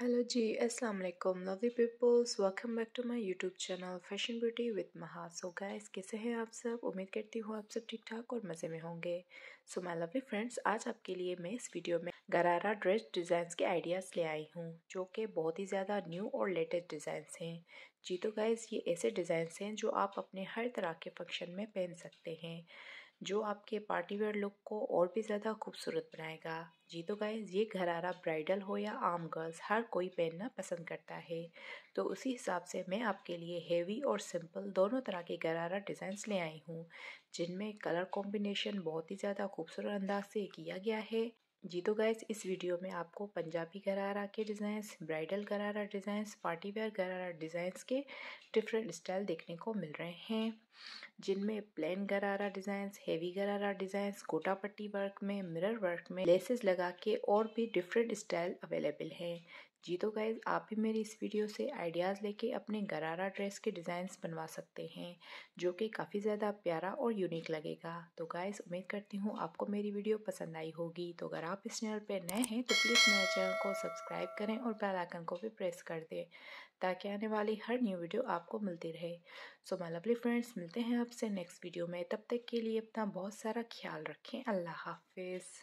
hello जी अस्सलाम वालेकुम lovely peoples welcome back to my YouTube channel fashion beauty with Maha so guys कैसे हैं आप सब उम्मीद करती हूँ आप सब ठीक ठाक और मज़े में होंगे सो माय लवली फ्रेंड्स आज आपके लिए मैं इस वीडियो में गरारा ड्रेस डिज़ाइंस के आइडियाज़ ले आई हूँ जो कि बहुत ही ज़्यादा न्यू और लेटेस्ट डिज़ाइंस हैं जी तो गाइज़ ये ऐसे डिज़ाइंस हैं जो आप अपने हर तरह के फंक्शन में पहन सकते हैं जो आपके पार्टी वेयर लुक को और भी ज़्यादा खूबसूरत बनाएगा जी तो गाइज ये घरारा ब्राइडल हो या आम गर्ल्स हर कोई पहनना पसंद करता है तो उसी हिसाब से मैं आपके लिए हेवी और सिंपल दोनों तरह के घरारा डिज़ाइंस ले आई हूँ जिनमें कलर कॉम्बिनेशन बहुत ही ज़्यादा खूबसूरत अंदाज से किया गया है जी तो गैस इस वीडियो में आपको पंजाबी गरारा के designs bridal gharara designs party wear gharara designs के डिफरेंट स्टाइल देखने को मिल रहे हैं जिनमें plain gharara designs heavy gharara designs Kota पट्टी वर्क में मिरर वर्क में लेसेस लगा के और भी डिफरेंट स्टाइल अवेलेबल हैं जी तो गाइज आप भी मेरी इस वीडियो से आइडियाज़ लेके अपने गरारा ड्रेस के डिज़ाइंस बनवा सकते हैं जो कि काफ़ी ज़्यादा प्यारा और यूनिक लगेगा तो गाइज उम्मीद करती हूँ आपको मेरी वीडियो पसंद आई होगी तो अगर आप इस चैनल पर नए हैं तो प्लीज़ मेरे चैनल को सब्सक्राइब करें और बेल आइकन को भी प्रेस कर दें ताकि आने वाली हर न्यू वीडियो आपको मिलती रहे सो माई लवली फ्रेंड्स मिलते हैं आपसे नेक्स्ट वीडियो में तब तक के लिए अपना बहुत सारा ख्याल रखें अल्लाह हाफिज़